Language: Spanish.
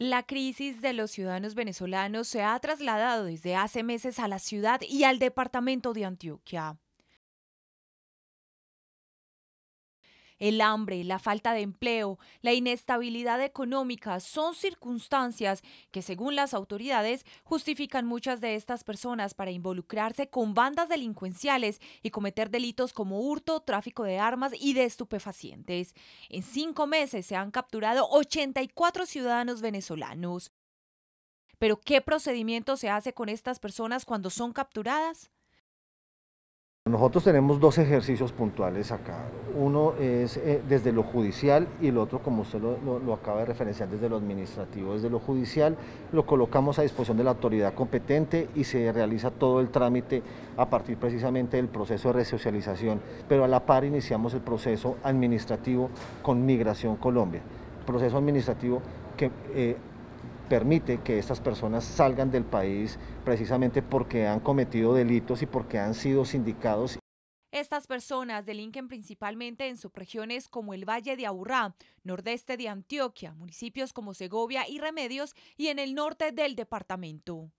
La crisis de los ciudadanos venezolanos se ha trasladado desde hace meses a la ciudad y al departamento de Antioquia. El hambre, la falta de empleo, la inestabilidad económica son circunstancias que según las autoridades justifican muchas de estas personas para involucrarse con bandas delincuenciales y cometer delitos como hurto, tráfico de armas y de estupefacientes. En cinco meses se han capturado 84 ciudadanos venezolanos. Pero ¿qué procedimiento se hace con estas personas cuando son capturadas? Nosotros tenemos dos ejercicios puntuales acá. Uno es eh, desde lo judicial y el otro, como usted lo, acaba de referenciar, desde lo administrativo. Desde lo judicial lo colocamos a disposición de la autoridad competente y se realiza todo el trámite a partir precisamente del proceso de resocialización. Pero a la par iniciamos el proceso administrativo con Migración Colombia. Proceso administrativo que eh, permite que estas personas salgan del país precisamente porque han cometido delitos y porque han sido sindicados. Estas personas delinquen principalmente en subregiones como el Valle de Aburrá, nordeste de Antioquia, municipios como Segovia y Remedios y en el norte del departamento.